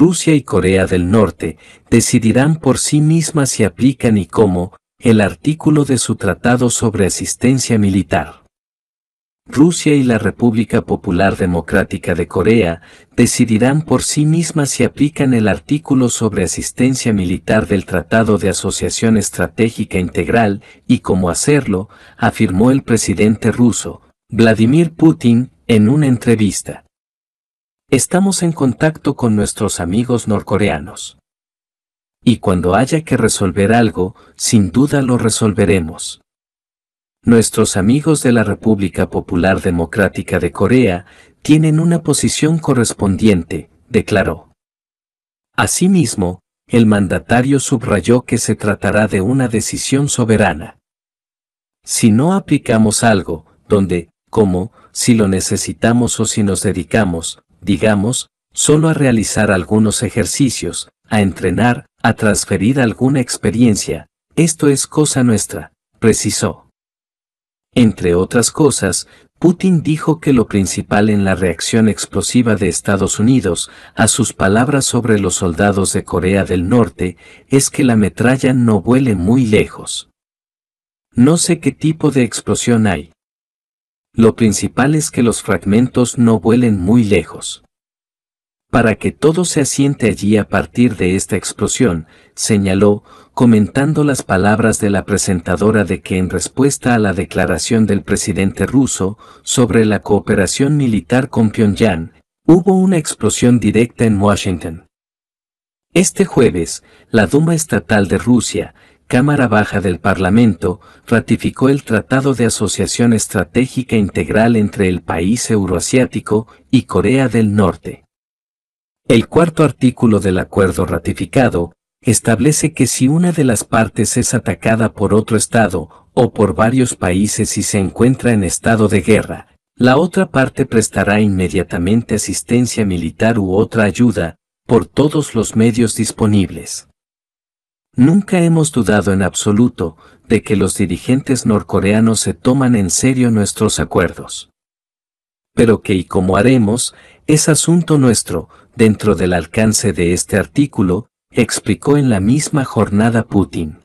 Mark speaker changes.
Speaker 1: Rusia y Corea del Norte decidirán por sí mismas si aplican y cómo el artículo de su tratado sobre asistencia militar. Rusia y la República Popular Democrática de Corea decidirán por sí mismas si aplican el artículo sobre asistencia militar del Tratado de Asociación Estratégica Integral y cómo hacerlo, afirmó el presidente ruso, Vladimir Putin, en una entrevista. Estamos en contacto con nuestros amigos norcoreanos. Y cuando haya que resolver algo, sin duda lo resolveremos. Nuestros amigos de la República Popular Democrática de Corea tienen una posición correspondiente, declaró. Asimismo, el mandatario subrayó que se tratará de una decisión soberana. Si no aplicamos algo, donde, como, si lo necesitamos o si nos dedicamos, digamos, solo a realizar algunos ejercicios, a entrenar, a transferir alguna experiencia, esto es cosa nuestra, precisó. Entre otras cosas, Putin dijo que lo principal en la reacción explosiva de Estados Unidos a sus palabras sobre los soldados de Corea del Norte es que la metralla no vuele muy lejos. No sé qué tipo de explosión hay. Lo principal es que los fragmentos no vuelen muy lejos. Para que todo se asiente allí a partir de esta explosión, señaló, comentando las palabras de la presentadora de que en respuesta a la declaración del presidente ruso sobre la cooperación militar con Pyongyang, hubo una explosión directa en Washington. Este jueves, la Duma Estatal de Rusia, Cámara Baja del Parlamento, ratificó el Tratado de Asociación Estratégica Integral entre el país euroasiático y Corea del Norte. El cuarto artículo del acuerdo ratificado, establece que si una de las partes es atacada por otro Estado o por varios países y se encuentra en estado de guerra, la otra parte prestará inmediatamente asistencia militar u otra ayuda, por todos los medios disponibles. Nunca hemos dudado en absoluto de que los dirigentes norcoreanos se toman en serio nuestros acuerdos. Pero que y cómo haremos es asunto nuestro, dentro del alcance de este artículo, explicó en la misma jornada Putin.